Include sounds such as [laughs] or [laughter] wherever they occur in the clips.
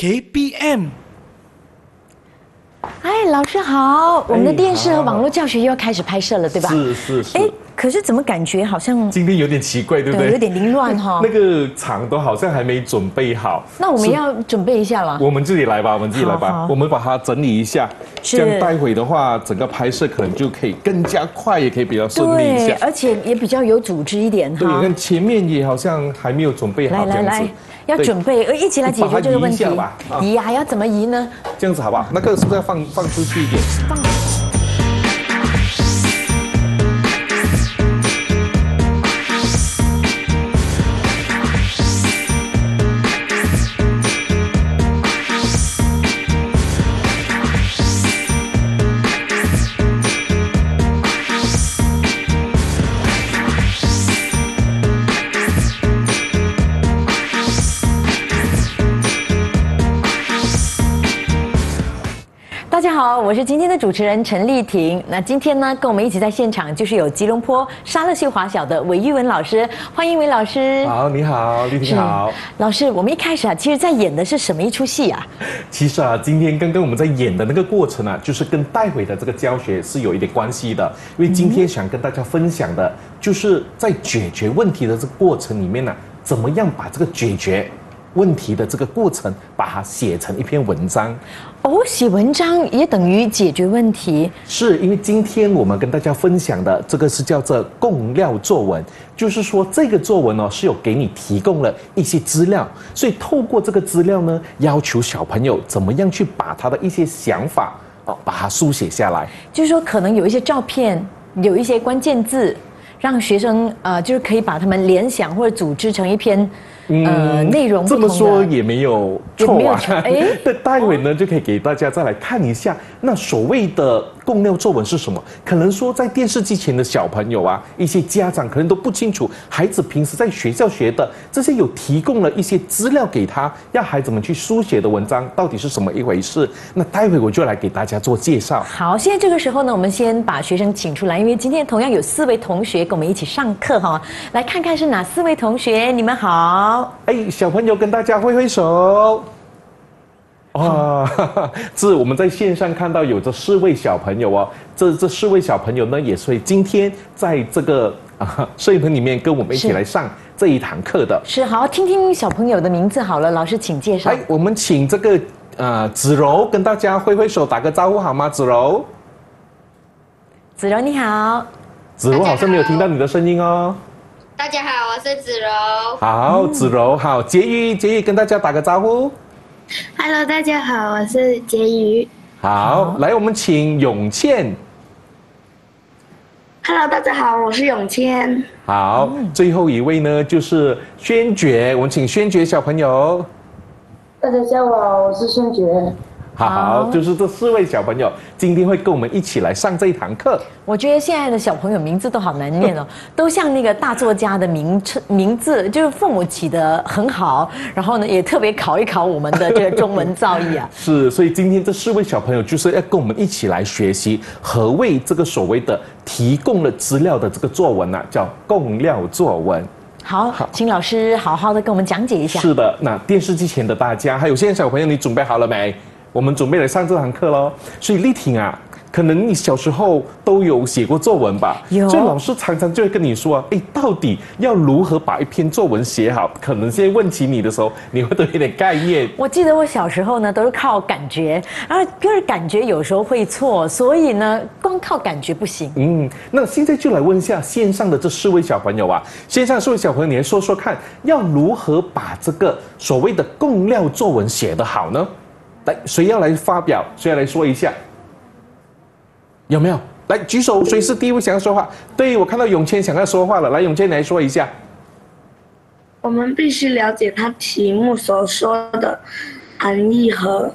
KBM，哎，老师好，我们的电视和网络教学又要开始拍摄了，对吧？四可是怎么感觉好像今天有点奇怪，对不对？有点凌乱哈。那个场都好像还没准备好。那我们要准备一下了。我们自己来吧，我们自己来吧。好，我们把它整理一下，这样待会的话，整个拍摄可能就可以更加快，也可以比较顺利一下，而且也比较有组织一点。对，看前面也好像还没有准备好来来来，要准备，一起来解决这个问题吧。移呀，要怎么移呢？这样子好不好？那个是不是要放放出去一点？放。我是今天的主持人陈丽婷。那今天呢，跟我们一起在现场就是有吉隆坡沙乐秀华小的韦玉文老师，欢迎韦老师。好，你好，丽婷好。老师，我们一开始啊，其实在演的是什么一出戏啊？[laughs] 其实啊，今天刚刚我们在演的那个过程啊，就是跟带回的这个教学是有一点关系的。因为今天想跟大家分享的，就是在解决问题的这过程里面呢，怎么样把这个解决问题的这个过程，把它写成一篇文章。哦，写文章也等于解决问题。是因为今天我们跟大家分享的这个是叫做供料作文，就是说这个作文哦是有给你提供了一些资料，所以透过这个资料呢，要求小朋友怎么样去把他的一些想法哦把它书写下来。就是说可能有一些照片，有一些关键字，让学生呃就是可以把他们联想或者组织成一篇呃内容。这么说也没有。错啊！哎，那 [laughs] 待会呢就可以给大家再来看一下，那所谓的供料作文是什么？可能说在电视机前的小朋友啊，一些家长可能都不清楚，孩子平时在学校学的这些有提供了一些资料给他，让孩子们去书写的文章到底是什么一回事？那待会我就来给大家做介绍。好，现在这个时候呢，我们先把学生请出来，因为今天同样有四位同学跟我们一起上课哈，来看看是哪四位同学？你们好！哎，小朋友跟大家挥挥手。哇，这是我们在线上看到有这四位小朋友哦。这这四位小朋友呢，也是今天在这个啊摄影棚里面跟我们一起来上这一堂课的。是，好，听听小朋友的名字好了，老师请介绍。哎，我们请这个呃子柔跟大家挥挥手打个招呼好吗？子柔，子柔你好。子柔好像没有听到你的声音哦。大家好，我是子柔。好，子柔好，婕妤，婕妤跟大家打个招呼。Hello，大家好，我是婕妤。好，来我们请永倩。Hello，大家好，我是永倩。好，最后一位呢就是宣觉，我们请宣觉小朋友。大家下午好，我是宣觉。好，就是这四位小朋友今天会跟我们一起来上这一堂课。我觉得现在的小朋友名字都好难念哦，[laughs] 都像那个大作家的名称名字，就是父母起的很好。然后呢，也特别考一考我们的这个中文造诣啊。[laughs] 是，所以今天这四位小朋友就是要跟我们一起来学习何谓这个所谓的提供了资料的这个作文呢，叫供料作文。好，请老师好好的跟我们讲解一下。是的，那电视机前的大家，还有现在小朋友，你准备好了没？我们准备来上这堂课喽，所以丽婷啊，可能你小时候都有写过作文吧？有。所以老师常常就会跟你说，哎，到底要如何把一篇作文写好？可能现在问起你的时候，你会有一点概念。我记得我小时候呢，都是靠感觉，然就是感觉有时候会错，所以呢，光靠感觉不行。嗯，那现在就来问一下线上的这四位小朋友啊，线上四位小朋友，你来说说看，要如何把这个所谓的供料作文写得好呢？谁要来发表？谁要来说一下？有没有来举手？谁是第一位想要说话？对，我看到永谦想要说话了。来，永谦来说一下。我们必须了解他题目所说的含义和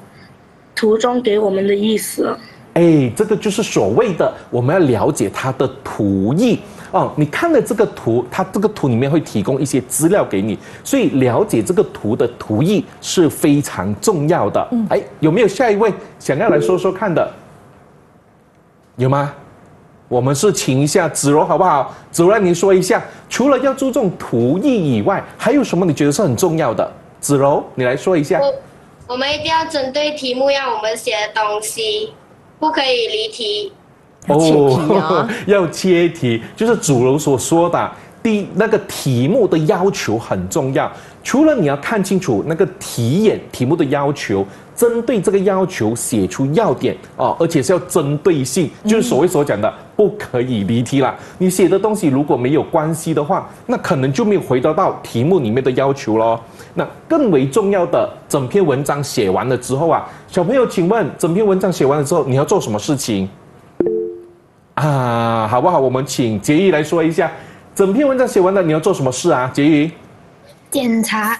图中给我们的意思。哎，这个就是所谓的我们要了解它的图意。哦，你看了这个图，它这个图里面会提供一些资料给你，所以了解这个图的图意是非常重要的。嗯，哎，有没有下一位想要来说说看的？有吗？我们是请一下子柔，好不好？子柔，你说一下，除了要注重图意以外，还有什么你觉得是很重要的？子柔，你来说一下。我们一定要针对题目要我们写的东西，不可以离题。哦，[laughs] 要切题，就是主楼所说的。第那个题目的要求很重要，除了你要看清楚那个题眼、题目的要求，针对这个要求写出要点哦，而且是要针对性，就是所谓所讲的不可以离题了。你写的东西如果没有关系的话，那可能就没有回答到题目里面的要求咯。那更为重要的，整篇文章写完了之后啊，小朋友，请问，整篇文章写完了之后，你要做什么事情？啊，好不好？我们请杰玉来说一下，整篇文章写完了，你要做什么事啊？杰玉，检查，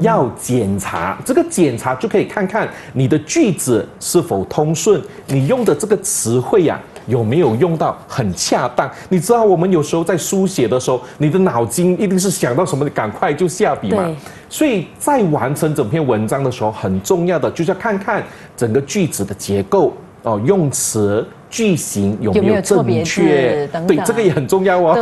要检查。这个检查就可以看看你的句子是否通顺，你用的这个词汇呀有没有用到很恰当。你知道，我们有时候在书写的时候，你的脑筋一定是想到什么，赶快就下笔嘛。所以，在完成整篇文章的时候，很重要的就是要看看整个句子的结构哦，用词。句型有没有正确？对，这个也很重要哦，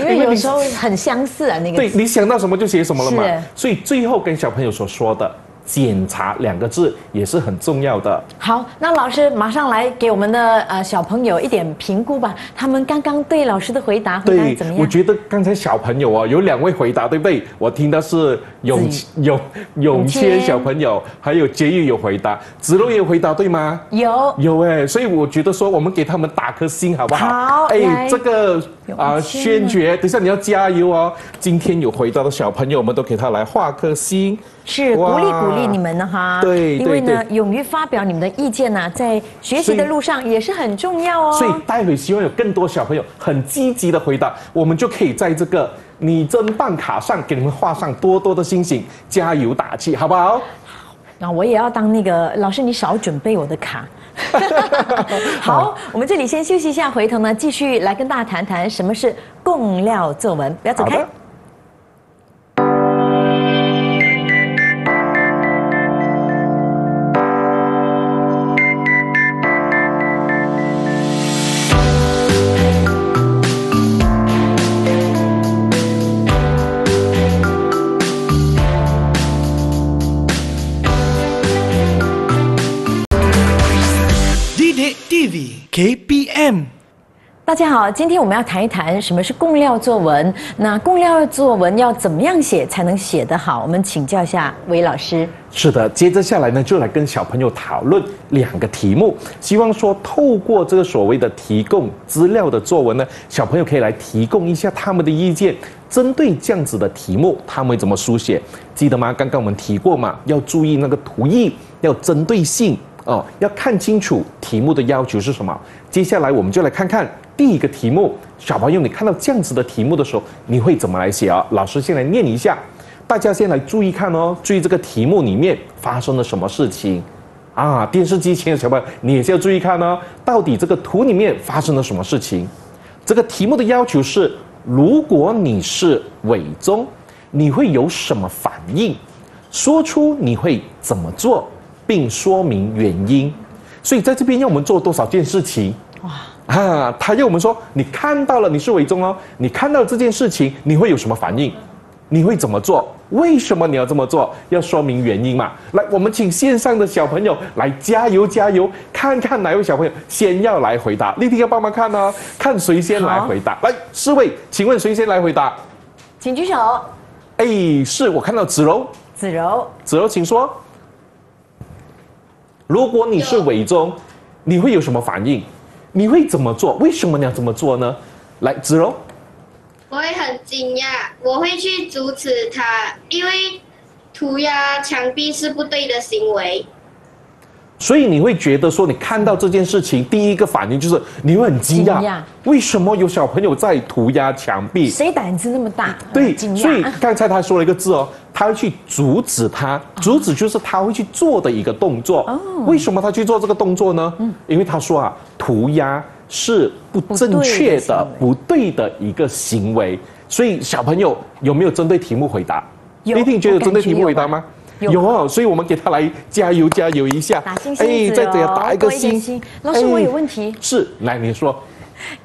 因为有时候很相似啊。那个，对你想到什么就写什么了嘛。所以最后跟小朋友所说的。检查两个字也是很重要的。好，那老师马上来给我们的呃小朋友一点评估吧。他们刚刚对老师的回答对怎么样？对，我觉得刚才小朋友啊，有两位回答对不对？我听到是永永永谦小朋友，还有杰玉有回答，子路也有回答，对吗？有有哎，所以我觉得说我们给他们打颗星好不好？好，哎，这个啊，宣觉，等一下你要加油哦。今天有回答的小朋友我们都给他来画颗星。是鼓励鼓。鼓励你们的哈，对，因为呢，勇于发表你们的意见呐，在学习的路上也是很重要哦。所以，待会希望有更多小朋友很积极的回答，我们就可以在这个你真办卡上给你们画上多多的星星，加油打气，好不好？好，那我也要当那个老师，你少准备我的卡。[laughs] [laughs] 好，我们这里先休息一下，回头呢继续来跟大家谈谈什么是共料作文，不要走开。k b m 大家好，今天我们要谈一谈什么是供料作文。那供料作文要怎么样写才能写得好？我们请教一下韦老师。是的，接着下来呢，就来跟小朋友讨论两个题目。希望说透过这个所谓的提供资料的作文呢，小朋友可以来提供一下他们的意见。针对这样子的题目，他们怎么书写？记得吗？刚刚我们提过嘛，要注意那个图意，要针对性。哦，要看清楚题目的要求是什么。接下来我们就来看看第一个题目，小朋友，你看到这样子的题目的时候，你会怎么来写啊？老师先来念一下，大家先来注意看哦，注意这个题目里面发生了什么事情啊？电视机前的小朋友，你也是要注意看哦，到底这个图里面发生了什么事情？这个题目的要求是：如果你是伟忠，你会有什么反应？说出你会怎么做？并说明原因，所以在这边要我们做多少件事情哇？啊，他要我们说，你看到了你是伪忠哦，你看到这件事情你会有什么反应？你会怎么做？为什么你要这么做？要说明原因嘛？来，我们请线上的小朋友来加油加油，看看哪位小朋友先要来回答。丽婷要帮忙看哦，看谁先来回答。来，四位，请问谁先来回答？请举手。哎，是我看到子柔，子柔，子柔，请说。如果你是伪忠，你会有什么反应？你会怎么做？为什么要这么做呢？来，子荣，我会很惊讶，我会去阻止他，因为涂鸦墙壁是不对的行为。所以你会觉得说，你看到这件事情，第一个反应就是你会很惊讶，为什么有小朋友在涂鸦墙壁？谁胆子那么大？对，所以刚才他说了一个字哦。他会去阻止他，阻止就是他会去做的一个动作。哦，为什么他去做这个动作呢？嗯，因为他说啊，涂鸦是不正确的、不对的一个行为。所以小朋友有没有针对题目回答？有。一定觉得针对题目回答吗？有。所以，我们给他来加油加油一下。打星星哦。老师，我有问题。是，来你说。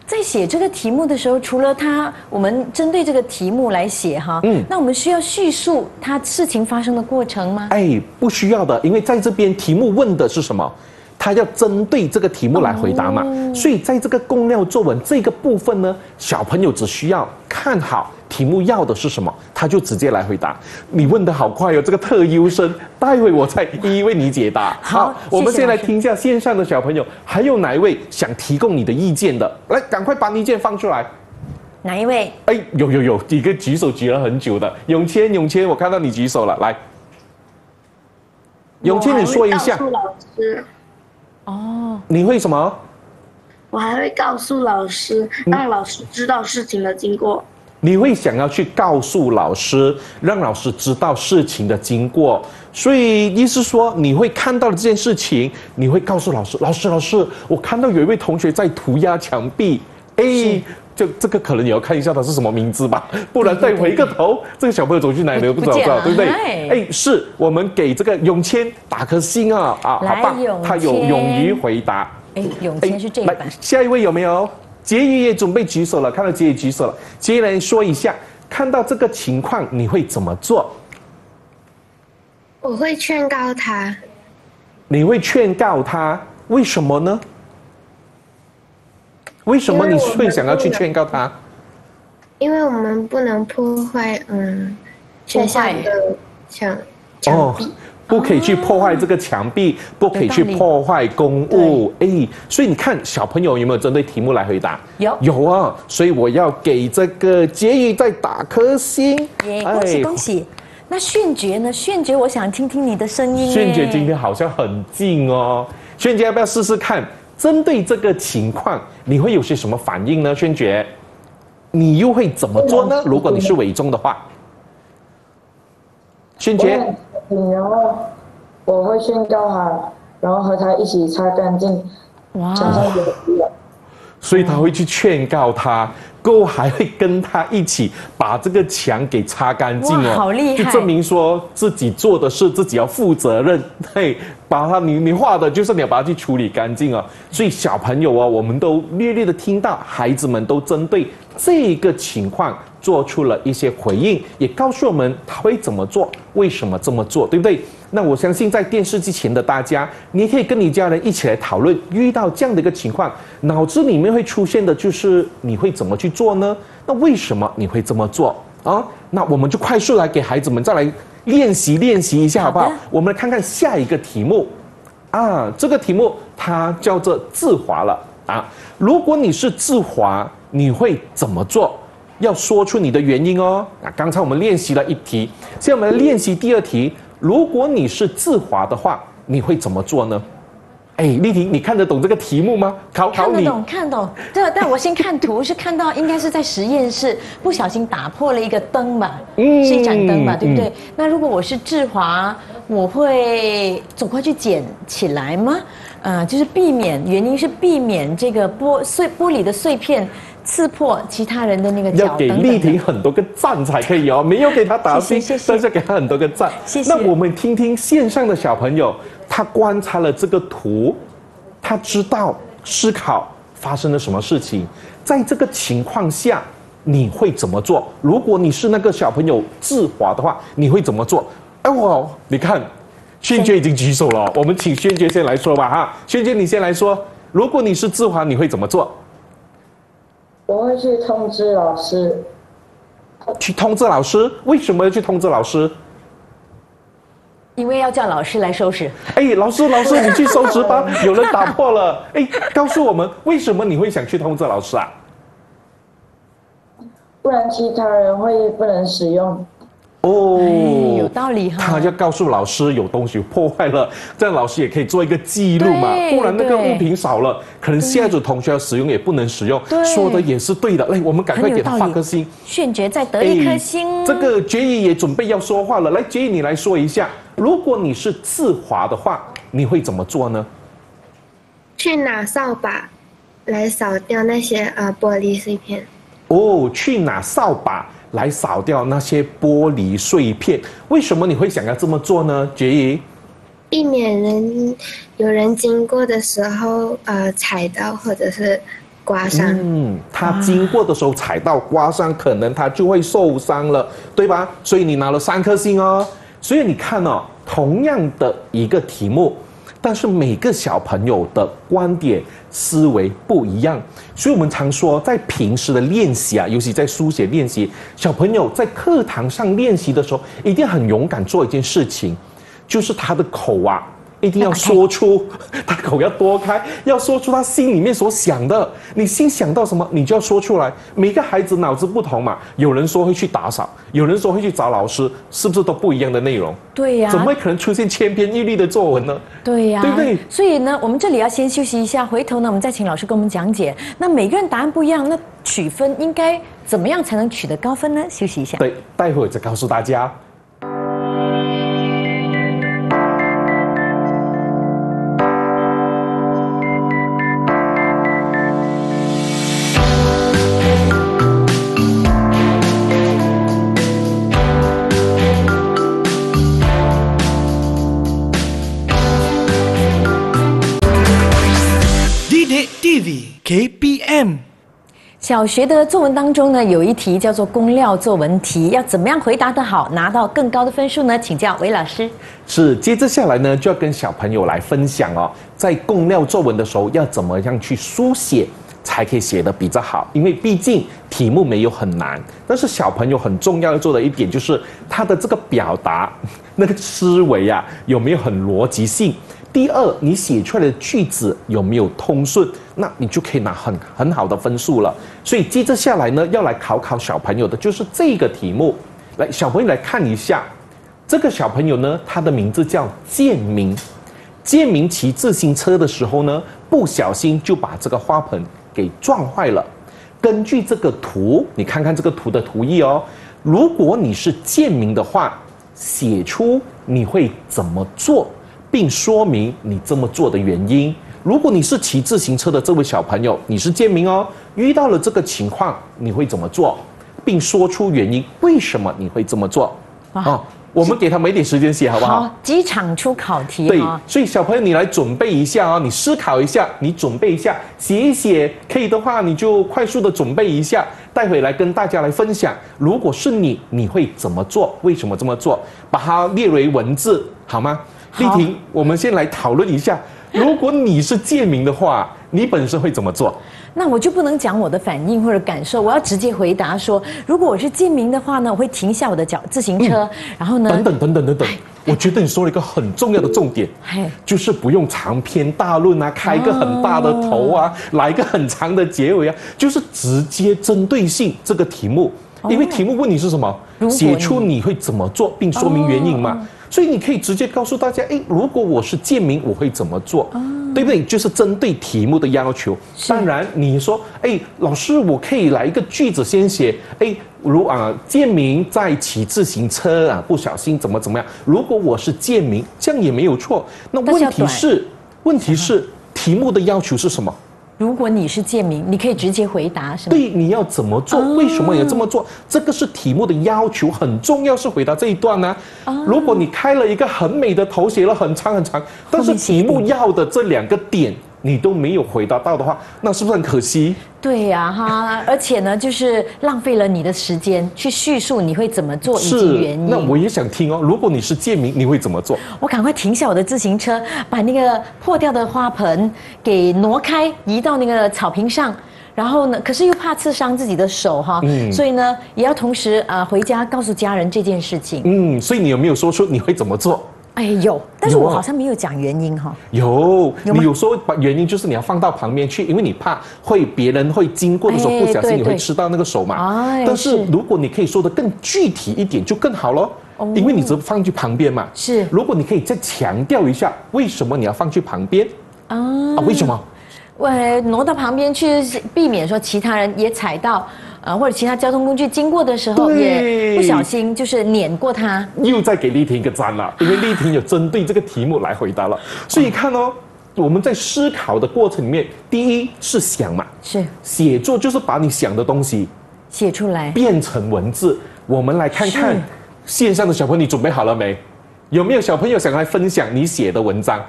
在写这个题目的时候，除了他，我们针对这个题目来写哈。嗯，那我们需要叙述他事情发生的过程吗？哎，不需要的，因为在这边题目问的是什么。他要针对这个题目来回答嘛，所以在这个供料作文这个部分呢，小朋友只需要看好题目要的是什么，他就直接来回答。你问的好快哟，这个特优生，待会我再一一为你解答。好，我们先来听一下线上的小朋友，还有哪一位想提供你的意见的，来赶快把意见放出来。哪一位？哎，有有有，一个举手举了很久的，永谦永谦，我看到你举手了，来，永谦你说一下。哦，你会什么？我还会告诉老师，让老师知道事情的经过。你会想要去告诉老师，让老师知道事情的经过。所以意思说，你会看到这件事情，你会告诉老师，老师，老师，我看到有一位同学在涂鸦墙壁，哎。就这个可能也要看一下他是什么名字吧，[laughs] 不然再回个头，这个小朋友走去里牛不知道对不对？哎，是我们给这个永谦打颗星啊啊，好棒，他有勇于回答。哎，永谦是这。来，下一位有没有？杰宇也准备举手了，看到杰宇举手了，杰宇来说一下，看到这个情况你会怎么做？我会劝告他。你会劝告他？为什么呢？为什么你会想要去劝告他？因为我们不能破坏，嗯，破坏的墙。壁。不可以去破坏这个墙壁，不可以去破坏公物。哎，所以你看小朋友有没有针对题目来回答？有有啊，所以我要给这个婕妤再打颗星。耶，恭喜恭喜！那炫觉呢？炫觉，我想听听你的声音。炫觉今天好像很静哦，炫觉要不要试试看？针对这个情况，你会有些什么反应呢？宣爵，你又会怎么做呢？如果你是伪中的话，宣爵，然后我会劝告他，然后和他一起擦干净，哇，所以他会去劝告他。都还会跟他一起把这个墙给擦干净哦，好厉害！就证明说自己做的事自己要负责任，[laughs] 对，把它你你画的就是你要把它去处理干净啊。所以小朋友啊，我们都略略的听到孩子们都针对这个情况做出了一些回应，也告诉我们他会怎么做，为什么这么做，对不对？那我相信在电视机前的大家，你也可以跟你家人一起来讨论，遇到这样的一个情况，脑子里面会出现的就是你会怎么去做呢？那为什么你会这么做啊？那我们就快速来给孩子们再来练习练习一下，好不好？我们来看看下一个题目啊，这个题目它叫做自华了啊。如果你是自华，你会怎么做？要说出你的原因哦。那刚才我们练习了一题，现在我们来练习第二题。如果你是志华的话，你会怎么做呢？哎，丽婷，你看得懂这个题目吗？考考你，看得懂，对。但我先看图，是看到应该是在实验室 [laughs] 不小心打破了一个灯吧，嗯、是一盏灯吧，对不对？那如果我是志华，我会走过去捡起来吗？啊，就是避免，原因是避免这个玻碎玻璃的碎片。刺破其他人的那个要给丽婷很多个赞才可以哦，没有给她打分，但是给她很多个赞。谢谢。那我们听听线上的小朋友，他观察了这个图，他知道思考发生了什么事情。在这个情况下，你会怎么做？如果你是那个小朋友志华的话，你会怎么做？哎，我你看，轩爵已经举手了，我们请轩爵先来说吧，哈，轩爵你先来说。如果你是志华，你会怎么做？我会去通知老师。去通知老师？为什么要去通知老师？因为要叫老师来收拾。哎，老师，老师，你去收拾吧，[laughs] 有人打破了。哎，告诉我们，为什么你会想去通知老师啊？不然其他人会不能使用。哦，有道理哈。他要告诉老师有东西破坏了，这样老师也可以做一个记录嘛。不然那个物品少了，可能下一组同学要使用也不能使用。说的也是对的，来，我们赶快给他发颗星。炫觉再得一颗星。这个决议也准备要说话了，来，决议你来说一下，如果你是自华的话，你会怎么做呢？去拿扫把来扫掉那些啊玻璃碎片。哦，去拿扫把。来扫掉那些玻璃碎片。为什么你会想要这么做呢？杰伊，避免人有人经过的时候，呃，踩到或者是刮伤。嗯，他经过的时候踩到刮伤，可能他就会受伤了，对吧？所以你拿了三颗星哦。所以你看哦，同样的一个题目。但是每个小朋友的观点思维不一样，所以我们常说，在平时的练习啊，尤其在书写练习，小朋友在课堂上练习的时候，一定很勇敢做一件事情，就是他的口啊。一定要说出，他口要多开，要说出他心里面所想的。你心想到什么，你就要说出来。每个孩子脑子不同嘛，有人说会去打扫，有人说会去找老师，是不是都不一样的内容？对呀。怎么可能出现千篇一律的作文呢？对呀。对不对？所以呢，我们这里要先休息一下，回头呢，我们再请老师给我们讲解。那每个人答案不一样，那取分应该怎么样才能取得高分呢？休息一下。对，待会儿再告诉大家。小学的作文当中呢，有一题叫做“供料作文题”，要怎么样回答得好，拿到更高的分数呢？请教韦老师。是，接着下来呢，就要跟小朋友来分享哦，在供料作文的时候，要怎么样去书写，才可以写得比较好？因为毕竟题目没有很难，但是小朋友很重要要做的一点，就是他的这个表达，[laughs] 那个思维啊，有没有很逻辑性？第二，你写出来的句子有没有通顺，那你就可以拿很很好的分数了。所以接着下来呢，要来考考小朋友的就是这个题目。来，小朋友来看一下，这个小朋友呢，他的名字叫建明。建明骑自行车的时候呢，不小心就把这个花盆给撞坏了。根据这个图，你看看这个图的图意哦。如果你是建明的话，写出你会怎么做。并说明你这么做的原因。如果你是骑自行车的这位小朋友，你是建明哦，遇到了这个情况，你会怎么做，并说出原因为什么你会这么做？啊，我们给他每点时间写，好不好？好，机场出考题。对，所以小朋友，你来准备一下啊，你思考一下，你准备一下，写一写。可以的话，你就快速的准备一下，待会来跟大家来分享。如果是你，你会怎么做？为什么这么做？把它列为文字，好吗？丽婷，我们先来讨论一下，[laughs] 如果你是建民的话，你本身会怎么做？那我就不能讲我的反应或者感受，我要直接回答说，如果我是建民的话呢，我会停下我的脚自行车，然后呢……等等等等等等，我觉得你说了一个很重要的重点，就是不用长篇大论啊，开一个很大的头啊，来一个很长的结尾啊，就是直接针对性这个题目，因为题目问你是什么，写出你会怎么做，并说明原因嘛。所以你可以直接告诉大家，哎，如果我是建民，我会怎么做，对不对？就是针对题目的要求。当然你说，哎，老师，我可以来一个句子先写，哎，如啊，建民在骑自行车啊，不小心怎么怎么样。如果我是建民，这样也没有错。那问题是，问题是题目的要求是什么？如果你是建民，你可以直接回答，什么？对，你要怎么做？为什么要这么做？这个是题目的要求，很重要，是回答这一段呢。如果你开了一个很美的头，写了很长很长，但是题目要的这两个点。你都没有回答到的话，那是不是很可惜？对呀，哈！而且呢，就是浪费了你的时间去叙述你会怎么做以及原因。那我也想听哦，如果你是建民，你会怎么做？我赶快停下我的自行车，把那个破掉的花盆给挪开，移到那个草坪上。然后呢，可是又怕刺伤自己的手，哈。嗯。所以呢，也要同时呃回家告诉家人这件事情。嗯。所以你有没有说出你会怎么做？哎，有，但是我好像没有讲原因哈。有，你有时候把原因就是你要放到旁边去，因为你怕会别人会经过的时候不小心你会吃到那个手嘛。哎，但是如果你可以说的更具体一点就更好喽，因为你只放去旁边嘛。是，如果你可以再强调一下为什么你要放去旁边啊？啊？为什么？我挪到旁边去，避免说其他人也踩到。啊，或者其他交通工具经过的时候，也不小心就是碾过它。又再给丽婷一个赞了，因为丽婷有针对这个题目来回答了。所以看哦，我们在思考的过程里面，第一是想嘛，是写作就是把你想的东西写出来，变成文字。我们来看看线上的小朋友，你准备好了没？有没有小朋友想来分享你写的文章？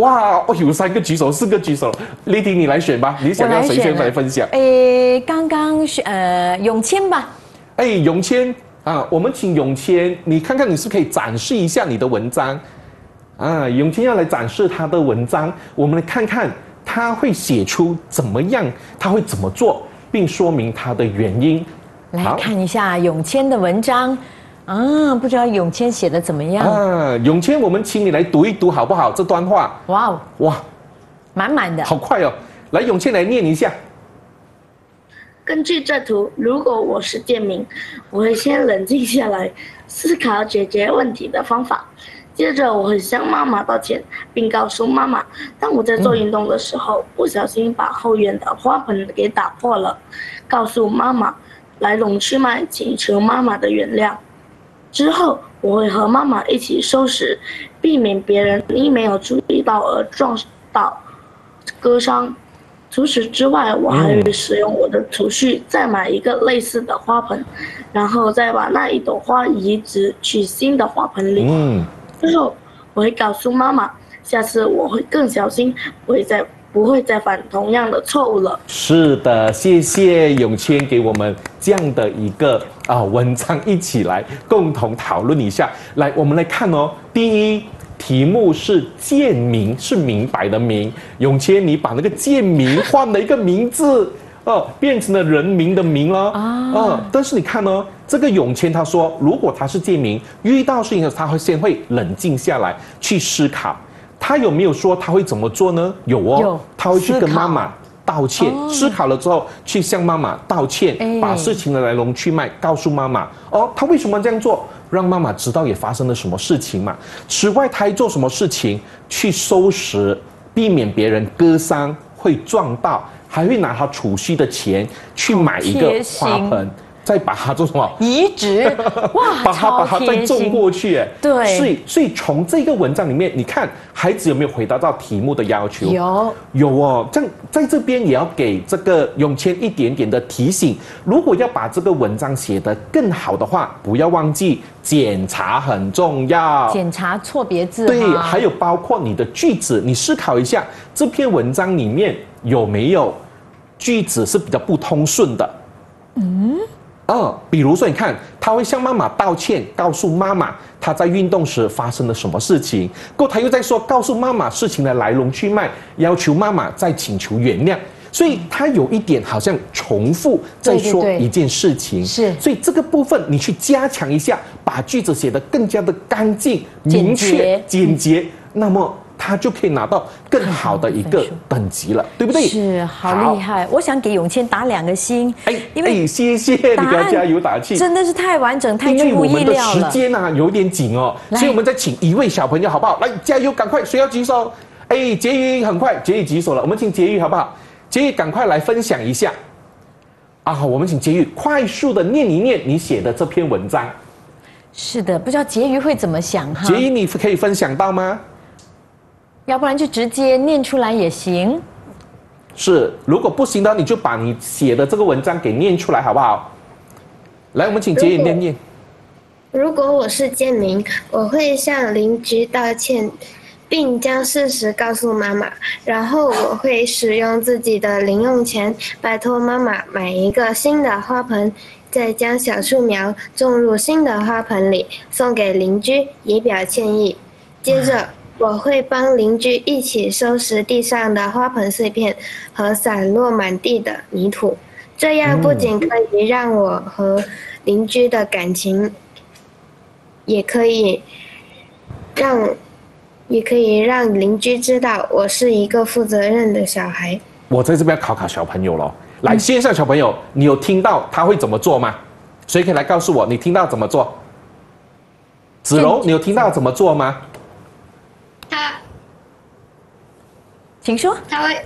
哇！我有三个举手，四个举手 l a d y 你来选吧，你想要谁先来分享？诶，刚刚选呃永谦吧。哎，永谦啊，我们请永谦，你看看你是可以展示一下你的文章啊。永谦要来展示他的文章，我们来看看他会写出怎么样，他会怎么做，并说明他的原因。来看一下永谦的文章。嗯，不知道永谦写的怎么样？嗯，永谦，我们请你来读一读好不好？这段话，哇哇，满满的，好快哦！来，永谦来念一下。根据这图，如果我是建明，我会先冷静下来，思考解决问题的方法。接着，我会向妈妈道歉，并告诉妈妈，当我在做运动的时候，不小心把后院的花盆给打破了。告诉妈妈来龙去脉，请求妈妈的原谅。之后我会和妈妈一起收拾，避免别人因没有注意到而撞到，割伤。除此之外，我还会使用我的储蓄再买一个类似的花盆，然后再把那一朵花移植去新的花盆里。之后我会告诉妈妈，下次我会更小心，会再不会再犯同样的错误了。是的，谢谢永谦给我们这样的一个啊文章，一起来共同讨论一下。来，我们来看哦。第一，题目是“贱民”，是“明摆的“明。永谦，你把那个“贱民”换了一个名字，哦，变成了“人民”的“民”了。啊。但是你看哦，这个永谦他说，如果他是贱民，遇到事情的时候，他会先会冷静下来去思考。他有没有说他会怎么做呢？有哦，他会去跟妈妈道歉。思考了之后，去向妈妈道歉，把事情的来龙去脉告诉妈妈。哦，他为什么这样做？让妈妈知道也发生了什么事情嘛。此外，他还做什么事情？去收拾，避免别人割伤，会撞到，还会拿他储蓄的钱去买一个花盆。再把它做什么？移植 [laughs] 哇！把它把它再种过去。哎，对。所以所以从这个文章里面，你看孩子有没有回答到题目的要求？有有哦。这样在这边也要给这个永谦一点点的提醒：，如果要把这个文章写得更好的话，不要忘记检查很重要。检查错别字。对，还有包括你的句子，你思考一下这篇文章里面有没有句子是比较不通顺的？嗯。二，比如说，你看，他会向妈妈道歉，告诉妈妈他在运动时发生了什么事情。过他又在说，告诉妈妈事情的来龙去脉，要求妈妈再请求原谅。所以他有一点好像重复在说一件事情。是，所以这个部分你去加强一下，把句子写得更加的干净、明确、简洁。那么。他就可以拿到更好的一个等级了，对不对？是，好厉害！我想给永谦打两个星，哎，哎，谢谢，不要加油打气，真的是太完整、太出乎意料了。因为我们的时间呢有点紧哦，所以我们再请一位小朋友好不好？来，加油，赶快，谁要举手？哎，婕妤很快，婕妤举手了，我们请婕妤好不好？婕妤，赶快来分享一下啊！我们请婕妤快速的念一念你写的这篇文章。是的，不知道婕妤会怎么想哈？婕妤，你可以分享到吗？要不然就直接念出来也行。是，如果不行呢，你就把你写的这个文章给念出来，好不好？来，我们请杰影念念。如果我是建明，我会向邻居道歉，并将事实告诉妈妈。然后我会使用自己的零用钱，拜托妈妈买一个新的花盆，再将小树苗种入新的花盆里，送给邻居以表歉意。接着。我会帮邻居一起收拾地上的花盆碎片和散落满地的泥土，这样不仅可以让我和邻居的感情，也可以让，也可以让邻居知道我是一个负责任的小孩。我在这边考考小朋友了，来，线上小朋友，你有听到他会怎么做吗？谁可以来告诉我你听到怎么做？子龙，你有听到怎么做吗？请说，他会，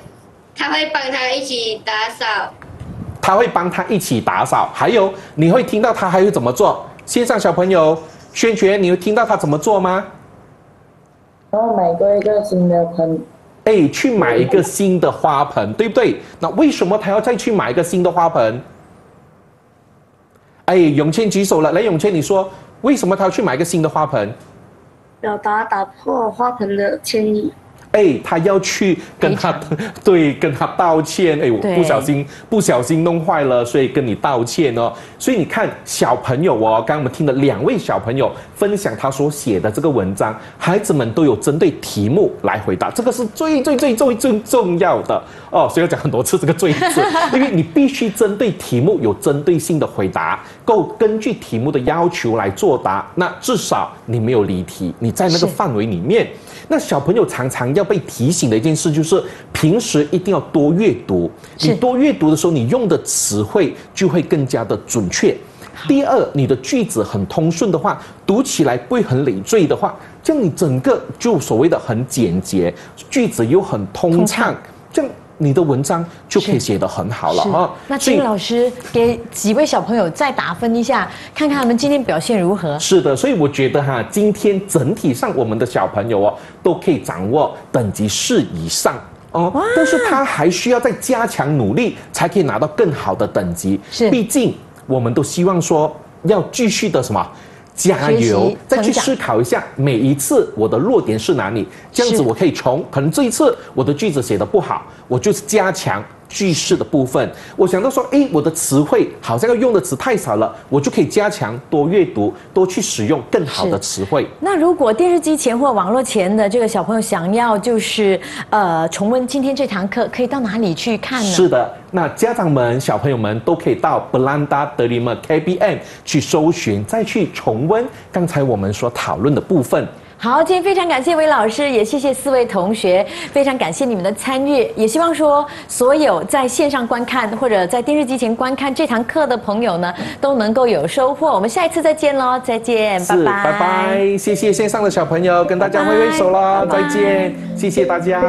他会帮他一起打扫，他会帮他一起打扫，还有你会听到他还会怎么做？线上小朋友，萱萱，你会听到他怎么做吗？然后买过一个新的盆，哎，去买一个新的花盆，对不对？那为什么他要再去买一个新的花盆？哎，永谦举手了，来，永谦，你说为什么他要去买一个新的花盆？表达打破花盆的歉意。哎，他要去跟他 [laughs] 对跟他道歉。哎，我不小心不小心弄坏了，所以跟你道歉哦。所以你看，小朋友哦，刚刚我们听了两位小朋友分享他所写的这个文章，孩子们都有针对题目来回答，这个是最最最重最重要的哦。所以要讲很多次这个“最”字，因为你必须针对题目有针对性的回答，够根据题目的要求来作答。那至少你没有离题，你在那个范围里面。那小朋友常常要。被提醒的一件事就是，平时一定要多阅读。你多阅读的时候，你用的词汇就会更加的准确。第二，你的句子很通顺的话，读起来不会很累赘的话，这样你整个就所谓的很简洁，句子又很通畅，这样。你的文章就可以写得很好了啊！那金老师给几位小朋友再打分一下，看看他们今天表现如何？是的，所以我觉得哈，今天整体上我们的小朋友哦都可以掌握等级四以上哦，但是他还需要再加强努力，才可以拿到更好的等级。是，毕竟我们都希望说要继续的什么。加油！再去思考一下，每一次我的弱点是哪里，这样子我可以从可能这一次我的句子写的不好，我就是加强。句式的部分，我想到说，哎，我的词汇好像要用的词太少了，我就可以加强多阅读，多去使用更好的词汇。那如果电视机前或网络前的这个小朋友想要，就是呃重温今天这堂课，可以到哪里去看呢？是的，那家长们、小朋友们都可以到 Blanda Delima KBN 去搜寻，再去重温刚才我们所讨论的部分。好，今天非常感谢韦老师，也谢谢四位同学，非常感谢你们的参与。也希望说所有在线上观看或者在电视机前观看这堂课的朋友呢，都能够有收获。我们下一次再见喽，再见，拜拜，拜拜，谢谢线上的小朋友，跟大家挥挥手啦，再见，谢谢大家。